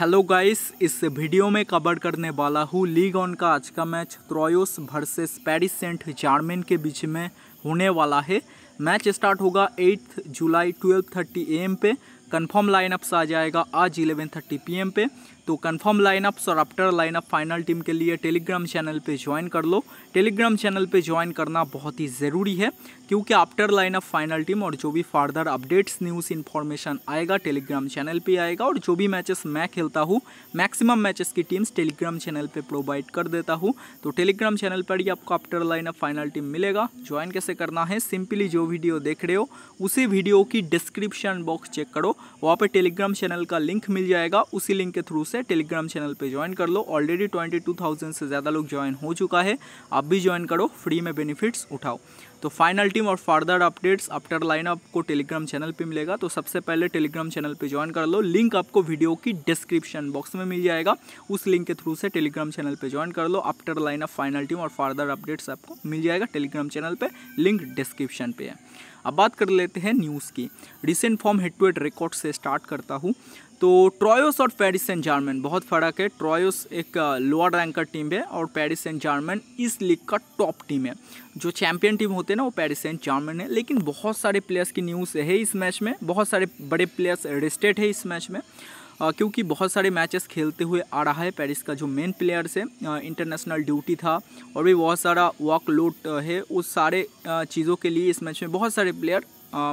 hello guys इस video में cover करने वाला हूँ लीग ऑन का आज का match Troyes versus Paris Saint Germain के बीच में होने वाला है मैच स्टार्ट होगा 8 जुलाई 12:30 एम पे कंफर्म लाइनअप्स आ जाएगा आज 11:30 पीएम पे तो confirm lineup after lineup final team के लिए टेलीग्राम चैनल पे ज्वाइन कर लो टेलीग्राम चैनल पे ज्वाइन करना बहुत ही ज़रूरी है क्योंकि आफ्टर लाइनअप फाइनल टीम और जो भी फर्दर अपडेट्स न्यूज़ इन्फॉर्मेशन आएगा टेलीग्राम चैनल पे आएगा और जो भी मैचेस मैं खेलता हूँ मैक्सिमम मैचेस की टीम्स टेलीग्राम चैनल पर प्रोवाइड कर देता हूँ तो टेलीग्राम चैनल पर ही आपको आफ्टर लाइनअप फाइनल टीम मिलेगा ज्वाइन कैसे करना है सिंपली जो वीडियो देख रहे हो उसी वीडियो की डिस्क्रिप्शन बॉक्स चेक करो वहाँ पर टेलीग्राम चैनल का लिंक मिल जाएगा उसी लिंक के थ्रू से है टेलीग्राम चैनल पे ज्वाइन कर लो ऑलरेडी ट्वेंटी टू थाउजेंड से ज़्यादा लोग ज्वाइन हो चुका है आप भी ज्वाइन करो फ्री में बेनिफिट्स उठाओ तो फाइनल टीम और फर्दर अपडेट्स आफ्टर लाइन आपको टेलीग्राम चैनल पे मिलेगा तो सबसे पहले टेलीग्राम चैनल पे ज्वाइन कर लो लिंक आपको वीडियो की डिस्क्रिप्शन बॉक्स में मिल जाएगा उस लिंक के थ्रू से टेलीग्राम चैनल पे ज्वाइन कर लो after line of final team और फर्दर अपडेट्स आपको मिल जाएगा टेलीग्राम चैनल पर लिंक डिस्क्रिप्शन पे है अब बात कर लेते हैं न्यूज़ की recent form head to head record से स्टार्ट करता हूँ तो ट्रॉयोस और पेरिस एंड जार्मन बहुत फ़र्क है ट्रॉयोस एक लोअर रैंक का टीम है और पेरिस एंड जार्मन इस लीग का टॉप टीम है जो चैंपियन टीम होते हैं ना वो पेरिस एंड जार्मन है लेकिन बहुत सारे प्लेयर्स की न्यूज़ है इस मैच में बहुत सारे बड़े प्लेयर्स रिस्टेड है इस मैच में क्योंकि बहुत सारे मैचेस खेलते हुए आ रहा है पेरिस का जो मेन प्लेयर्स है इंटरनेशनल ड्यूटी था और भी बहुत सारा वॉक लोड है उस सारे चीज़ों के लिए इस मैच में बहुत सारे प्लेयर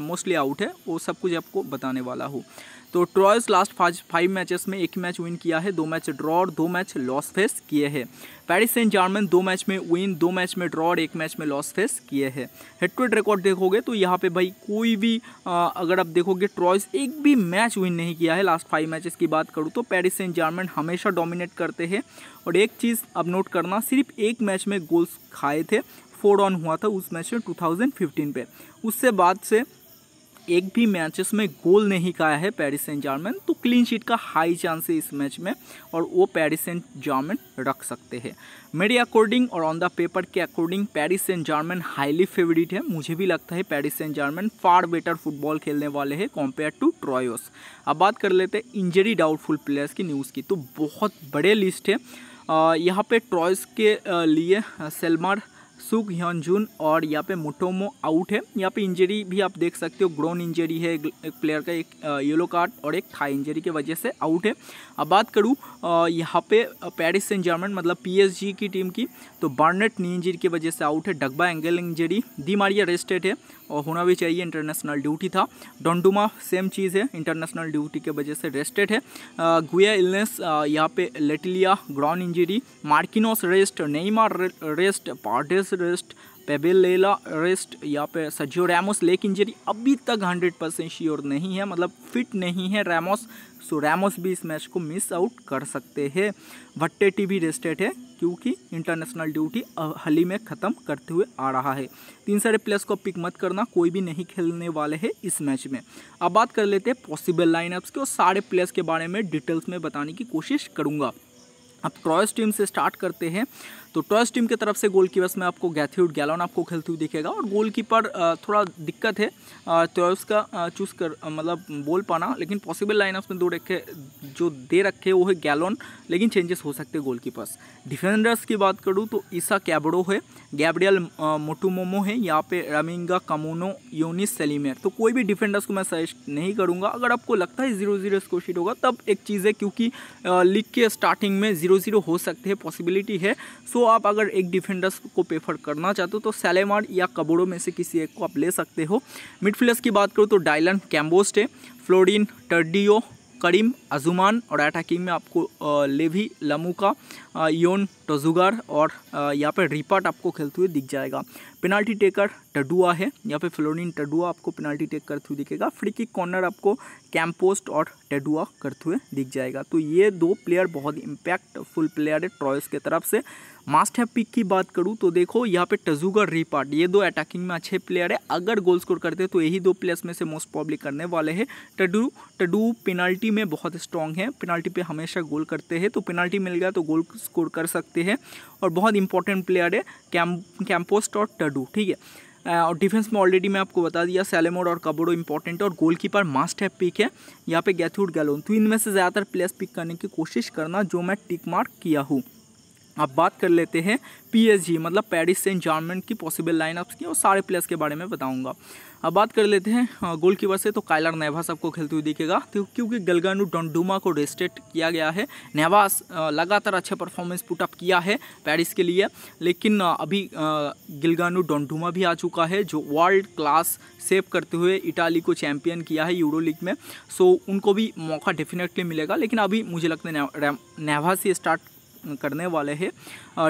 मोस्टली आउट है वो सब कुछ आपको बताने वाला हूँ तो ट्रॉयस लास्ट फाइव मैचेस में एक मैच विन किया है दो मैच ड्रॉ और दो मैच लॉस फेस किए हैं पैरिस सेंट जार्मन दो मैच में विन दो मैच में ड्रॉ और एक मैच में लॉस फेस किए हैं हेड टू हेड रिकॉर्ड देखोगे तो यहाँ पे भाई कोई भी आ, अगर आप देखोगे ट्रॉयस एक भी मैच विन नहीं किया है लास्ट फाइव मैचेस की बात करूँ तो पैरिस सेंट जार्मन हमेशा डोमिनेट करते हैं और एक चीज़ अब नोट करना सिर्फ एक मैच में गोल्स खाए थे फोर ऑन हुआ था उस मैच में टू पे उससे बाद से एक भी मैचेस में गोल नहीं खाया है पेरिस सेंट जार्मन तो क्लीन शीट का हाई चांस है इस मैच में और वो पेरिस सेंट जार्मन रख सकते हैं मेरे अकॉर्डिंग और ऑन द पेपर के according Paris Saint Germain highly favourite है मुझे भी लगता है Paris Saint Germain far better football खेलने वाले हैं कॉम्पेयर टू ट्रॉयोस अब बात कर लेते हैं इंजरी डाउटफुल प्लेयर्स की न्यूज़ की तो बहुत बड़े लिस्ट है यहाँ पे ट्रॉयस के लिए सेलमार सुख ह्योन जून और यहाँ पे मोटोमो आउट है यहाँ पे इंजरी भी आप देख सकते हो ग्रोन इंजरी है एक प्लेयर का एक येलो कार्ड और एक थाई इंजरी की वजह से आउट है अब बात करूँ यहाँ पे पेरिस सेंट जर्मन मतलब पीएसजी की टीम की तो बार्नेट नी इंजरी की वजह से आउट है Dagba ankle injury Di Maria rested है और होना भी चाहिए इंटरनेशनल ड्यूटी था डोंडुमा सेम चीज़ है इंटरनेशनल ड्यूटी के वजह से रेस्टेड है गुया इलनेस यहाँ पे Letellier groin injury Marquinhos rest Neymar rest Paredes rest Lela rest यहाँ पे सजियो रैमोस लेक इंजरी अभी तक 100 परसेंट श्योर नहीं है मतलब फिट नहीं है रैमोस सो रैमोस भी इस मैच को मिस आउट कर सकते हैं भट्टे टी भी रेस्टेड है क्योंकि इंटरनेशनल ड्यूटी हाल ही में ख़त्म करते हुए आ रहा है तीन सारे प्लेयर्स को पिक मत करना कोई भी नहीं खेलने वाले हैं इस मैच में अब बात कर लेते हैं पॉसिबल लाइनअप्स के और सारे प्लेयर्स के बारे में डिटेल्स में बताने की कोशिश करूँगा अब ट्रॉयस टीम से स्टार्ट करते हैं तो टॉयस टीम की तरफ से गोल की बस में आपको गैथ्यूड गैलॉन आपको खेलते हुए दिखेगा और गोल कीपर थोड़ा दिक्कत है टॉयस का चूज़ कर मतलब बोल पाना लेकिन पॉसिबल लाइन में दो रखे जो दे रखे वो है गैलॉन लेकिन चेंजेस हो सकते हैं गोल कीपर्स डिफेंडर्स की बात करूँ तो ईसा कैबडो है गैब्रियल मोटूमोमो है यहाँ पे रमिंगा कमोनो योनिस सेलीमेर तो कोई भी डिफेंडर्स को मैं सजेस्ट नहीं करूँगा अगर आपको लगता है जीरो जीरो स्कोर शीट होगा तब एक चीज़ है क्योंकि लीग के स्टार्टिंग में जीरो जीरो हो सकते हैं पॉसिबिलिटी है सो आप अगर एक डिफेंडर्स को प्रेफर करना चाहते हो तो सेलेमार या कबोडो में से किसी एक को आप ले सकते हो मिडफील्डर्स की बात करूँ तो डायलन कैम्बोस्ट है फ्लोरिन टर्डियो करीम अजुमान और अटैकिंग में आपको लेवी लमुका योन टजुगार और यहाँ पर रिपाट आपको खेलते हुए दिख जाएगा पेनाल्टी टेकर टडुआ है यहाँ पे फ्लोरिन टडुआ आपको पेनाल्टी टेक करते हुए दिखेगा फ्री किक कॉर्नर आपको कैम्पोस्ट और टडुआ करते हुए दिख जाएगा तो ये दो प्लेयर बहुत इम्पैक्टफुल प्लेयर है ट्रॉयस की तरफ से मास्ट है पिक की बात करूँ तो देखो यहाँ पे टजूगा रिपार्ट ये दो अटैकिंग में अच्छे प्लेयर है अगर गोल स्कोर करते हैं तो यही दो प्लेयर्स में से मोस्ट पॉब्लिक करने वाले हैं टडू टडू पेनाल्टी में बहुत स्ट्रांग है पेनाल्टी पे हमेशा गोल करते हैं तो पेनाल्टी मिल गया तो गोल स्कोर कर सकते हैं और बहुत इंपॉर्टेंट प्लेयर है कैम कैम्पोस्ट और टडू ठीक है और डिफेंस में ऑलरेडी मैं आपको बता दिया सेलेमोड और कबोडो इंपॉर्टेंट है और गोलकीपर मास्ट है पिक है यहाँ पे गैथूड गैलोन तो इनमें से ज़्यादातर प्लेयर्स पिक करने की कोशिश करना जो मैं टिक मार्क किया हूँ अब बात कर लेते हैं पीएसजी मतलब पेरिस से जॉर्मेंट की पॉसिबल लाइनअप्स की और सारे प्लेयर्स के बारे में बताऊंगा अब बात कर लेते हैं गोल हाँ, कीपर से तो कायलर नेवास आपको खेलते हुए दिखेगा तो क्योंकि गलगानु डोंडूमा को रेस्टेट किया गया है नेवास लगातार अच्छे परफॉर्मेंस पुटअप किया है पेरिस के लिए लेकिन अभी गिलगानु डोंडूमा भी आ चुका है जो वर्ल्ड क्लास सेव करते हुए इटाली को चैम्पियन किया है यूरो लीग में सो उनको भी मौका डेफिनेटली मिलेगा लेकिन अभी मुझे लगता है नेवास ही स्टार्ट करने वाले हैं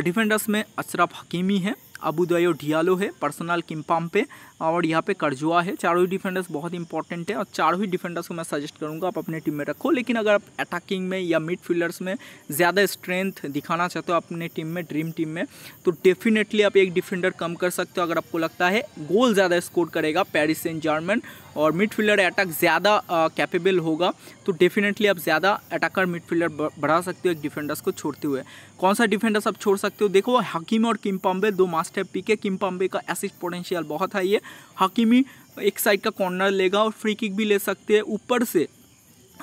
डिफेंडर्स में अशरफ हकीमी है अबूदयो ढियालो है पर्सनल किम्पाम पे और यहाँ पे करजुआ है चारों ही डिफेंडर्स बहुत इंपॉर्टेंट है और चारों ही डिफेंडर्स को मैं सजेस्ट करूँगा आप अपने टीम में रखो लेकिन अगर आप अटैकिंग में या मिडफील्डर्स में ज़्यादा स्ट्रेंथ दिखाना चाहते हो अपने टीम में ड्रीम टीम में तो डेफिनेटली आप एक डिफेंडर कम कर सकते हो अगर आपको लगता है गोल ज़्यादा स्कोर करेगा पेरिस एंड जर्मन और मिडफील्डर अटैक ज़्यादा कैपेबल होगा तो डेफिनेटली आप ज़्यादा अटैकर मिडफील्डर बढ़ा सकते हो एक डिफेंडर्स को छोड़ते हुए कौन सा डिफेंडर सब छोड़ सकते हो देखो हकीमी और किम्पाम्बे दो मास्टर है पिक है किम्पाम्बे का एसिस्ट पोटेंशियल बहुत हाई है हकीमी एक साइड का कॉर्नर लेगा और फ्री किक भी ले सकते हैं ऊपर से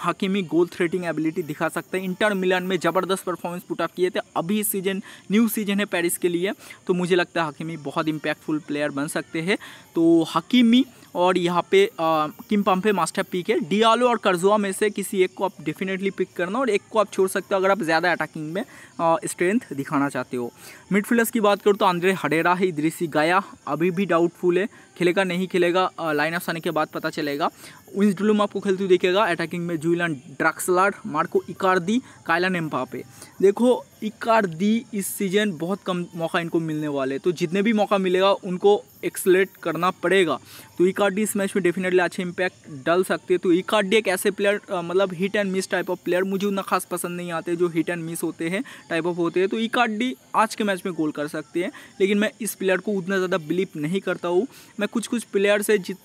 हकीमी गोल थ्रेटिंग एबिलिटी दिखा सकते हैं इंटर मिलान में ज़बरदस्त परफॉर्मेंस पुटअप किए थे अभी सीजन न्यू सीजन है पेरिस के लिए तो मुझे लगता है हकीमी बहुत इम्पैक्टफुल प्लेयर बन सकते हैं तो हकीमी और यहाँ पे किम पम्पे मास्टर पिक है डियालो और कर्जुआ में से किसी एक को आप डेफिनेटली पिक करना और एक को आप छोड़ सकते हो अगर आप ज़्यादा अटैकिंग में स्ट्रेंथ दिखाना चाहते हो मिडफील्डर्स की बात करूँ तो आंद्रे हडेरा है इद्रिसी गाया अभी भी डाउटफुल है खेलेगा नहीं खेलेगा ऑफ आने के बाद पता चलेगा विंस डुलम आपको खेलते हुए देखेगा अटैकिंग में Julian Draxler Marco Icardi Kylian Mbappe देखो इकारदी इस सीजन बहुत कम मौका इनको मिलने वाले तो जितने भी मौका मिलेगा उनको एक्सलेट करना पड़ेगा तो इकारडी इस मैच में डेफिनेटली अच्छे इम्पैक्ट डाल सकते तो डी एक ऐसे प्लेयर मतलब hit and miss type of player मुझे उतना खास पसंद नहीं आते जो हिट एंड मिस होते हैं टाइप ऑफ होते हैं तो डी आज के मैच में गोल कर सकते हैं लेकिन मैं इस प्लेयर को उतना ज़्यादा बिलीव नहीं करता हूँ मैं कुछ कुछ प्लेयर से जित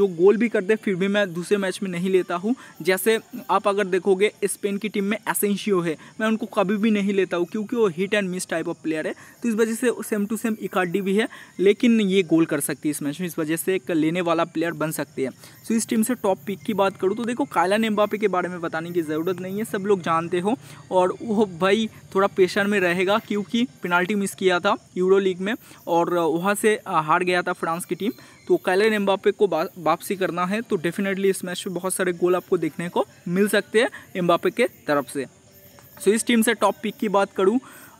जो गोल भी करते फिर भी मैं दूसरे मैच में नहीं लेता हूँ जैसे आप अगर देखोगे स्पेन की टीम में एसेंशियो है मैं उनको कभी भी नहीं लेता हूँ क्योंकि वो hit and miss type of player है तो इस वजह से सेम टू सेम इकार्डी भी है लेकिन ये गोल कर सकती है इस मैच में इस वजह से एक लेने वाला प्लेयर बन सकती है सो इस टीम से टॉप पिक की बात करूँ तो देखो कायला नेम्बापे के बारे में बताने की ज़रूरत नहीं है सब लोग जानते हो और वो भाई थोड़ा प्रेशर में रहेगा क्योंकि पेनाल्टी मिस किया था यूरो लीग में और वहाँ से हार गया था फ्रांस की टीम तो कैले एम्बापे को वापसी करना है तो डेफिनेटली इस मैच में बहुत सारे गोल आपको देखने को मिल सकते हैं एम्बापे के तरफ से सो इस टीम से टॉप पिक की बात करूँ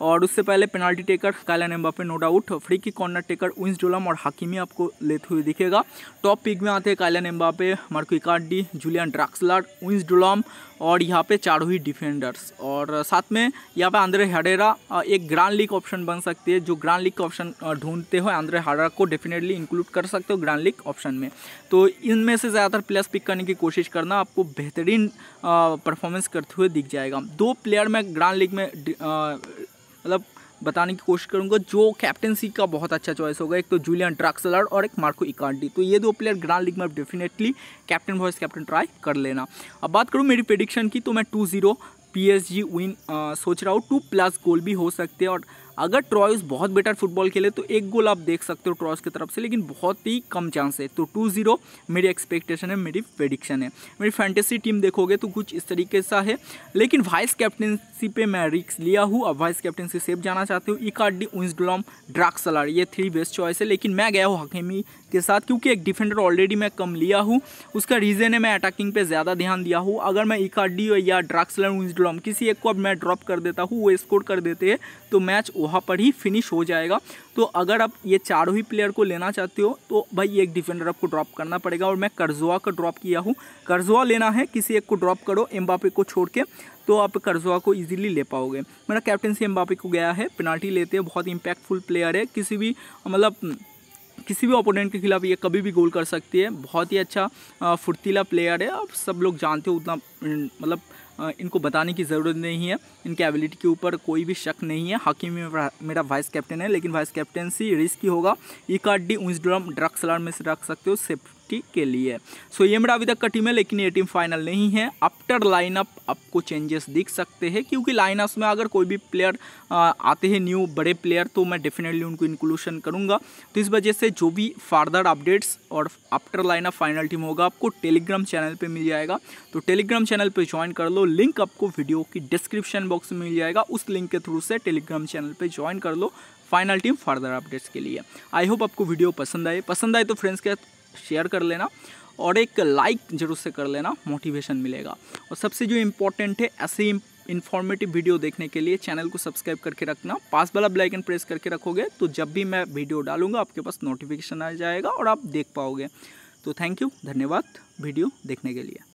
और उससे पहले penalty taker Kylian Mbappe no doubt free kick corner taker उन्स डोलम और हकीमी आपको लेते हुए दिखेगा टॉप पिक में आते हैं Kylian Mbappe Marco Icardi Julian Draxler उन्स डोलम और यहाँ पे चारों ही डिफेंडर्स और साथ में यहाँ पे आंद्रे हडेरा एक ग्रांड लीग ऑप्शन बन सकती है जो ग्रांड लीग ऑप्शन ढूंढते हो आंद्रे हडेरा को डेफिनेटली इंक्लूड कर सकते हो ग्रांड लीग ऑप्शन में तो इनमें से ज़्यादातर प्लेयर्स पिक करने की कोशिश करना आपको बेहतरीन परफॉर्मेंस करते हुए दिख जाएगा दो प्लेयर मैं ग्रांड लीग में मतलब बताने की कोशिश करूंगा जो कैप्टनसी का बहुत अच्छा चॉइस होगा एक तो जूलियन ड्रक्सलर और एक मार्को इकांडी तो ये दो प्लेयर ग्रांड लीग में आप definitely captain vice captain try कर लेना अब बात करूँ मेरी प्रिडिक्शन की तो मैं two zero P S G win सोच रहा हूँ टू प्लस गोल भी हो सकते हैं और अगर ट्रॉयस बहुत बेटर फुटबॉल खेले तो एक गोल आप देख सकते हो ट्रॉयस की तरफ से लेकिन बहुत ही कम चांस है तो टू जीरो मेरी एक्सपेक्टेशन है मेरी प्रेडिक्शन है मेरी फैंटेसी टीम देखोगे तो कुछ इस तरीके सा है लेकिन वाइस कैप्टनसी पे मैं रिक्स लिया हूँ अब वाइस कैप्टनसी सेफ जाना चाहते हो इकार्डी उन्सडलॉम सलार ये थ्री बेस्ट चॉइस है लेकिन मैं गया हूँ हकीमी के साथ क्योंकि एक डिफेंडर ऑलरेडी मैं कम लिया हूँ उसका रीज़न है मैं अटैकिंग पे ज़्यादा ध्यान दिया हूँ अगर मैं इकार्डी या ड्राक्सलर उन्सडलॉम किसी एक को अब मैं ड्रॉप कर देता हूँ वो स्कोर कर देते हैं तो मैच वहाँ पर ही फिनिश हो जाएगा तो अगर आप ये चारों ही प्लेयर को लेना चाहते हो तो भाई एक डिफेंडर आपको ड्रॉप करना पड़ेगा और मैं कर्जुआ का ड्रॉप किया हूँ कर्जुआ लेना है किसी एक को ड्रॉप करो एम्बापे को छोड़ के तो आप कर्जुआ को इजीली ले पाओगे मेरा कैप्टनसी एम्बापे को गया है पेनाल्टी लेते हैं बहुत इंपैक्टफुल प्लेयर है किसी भी मतलब किसी भी ओपोनेंट के खिलाफ ये कभी भी गोल कर सकती है बहुत ही अच्छा फुर्तीला प्लेयर है आप सब लोग जानते हो उतना मतलब इनको बताने की ज़रूरत नहीं है इनके एबिलिटी के ऊपर कोई भी शक नहीं है हकीम मेरा वाइस कैप्टन है लेकिन वाइस कैप्टनसी रिस्की होगा ई डी उंस ड्रम ड्रग्सलार में से रख सकते हो सिर्फ यूनिवर्सिटी के लिए सो ये मेरा अभी तक का टीम है लेकिन ये टीम फाइनल नहीं है आफ्टर लाइनअप आपको चेंजेस दिख सकते हैं क्योंकि लाइनअप में अगर कोई भी प्लेयर आते हैं न्यू बड़े प्लेयर तो मैं डेफिनेटली उनको इंक्लूशन करूँगा तो इस वजह से जो भी फार्दर अपडेट्स और आफ्टर लाइनअप फाइनल टीम होगा आपको टेलीग्राम चैनल पर मिल जाएगा तो टेलीग्राम चैनल पर ज्वाइन कर लो लिंक आपको वीडियो की डिस्क्रिप्शन बॉक्स में मिल जाएगा उस लिंक के थ्रू से टेलीग्राम चैनल पर ज्वाइन कर लो फाइनल टीम फर्दर अपडेट्स के लिए आई होप आपको वीडियो पसंद आए पसंद आए तो फ्रेंड्स के साथ शेयर कर लेना और एक लाइक जरूर से कर लेना मोटिवेशन मिलेगा और सबसे जो इम्पोर्टेंट है ऐसे इन्फॉर्मेटिव वीडियो देखने के लिए चैनल को सब्सक्राइब करके रखना पास वाला ब्लैक प्रेस करके रखोगे तो जब भी मैं वीडियो डालूंगा आपके पास नोटिफिकेशन आ जाएगा और आप देख पाओगे तो थैंक यू धन्यवाद वीडियो देखने के लिए